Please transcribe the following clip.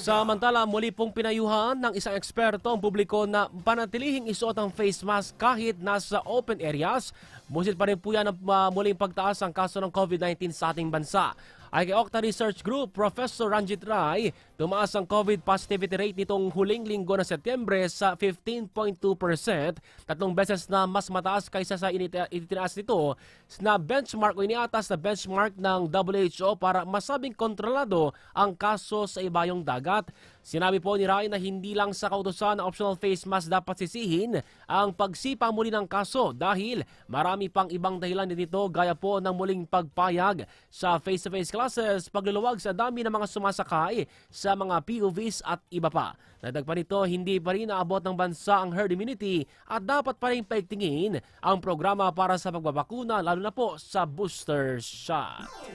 Samantala, muli pong pinayuhan ng isang eksperto ang publiko na panatilihing isuot ang face mask kahit nasa open areas. Musit pa rin po yan ang uh, muling pagtaas ang kaso ng COVID-19 sa ating bansa. Ay kay Okta Research Group, Professor Ranjit Rai, tumaas ang COVID positivity rate nitong huling linggo ng Setyembre sa 15.2%, tatlong beses na mas mataas kaysa sa itinaas nito na benchmark o iniatas na benchmark ng WHO para masabing kontrolado ang kaso sa ibayong dagat. Sinabi po ni Rai na hindi lang sa kautosan na optional face mask dapat sisihin ang pagsipa muli ng kaso dahil marami pang ibang dahilan nito gaya po ng muling pagpayag sa face-to-face -face classes, pagluluwag sa dami ng mga sumasakay sa mga POVs at iba pa. Nagdag pa nito, hindi pa rin naabot ng bansa ang herd immunity at dapat pa rin paigtingin ang programa para sa pagbabakuna lalo na po sa booster shot.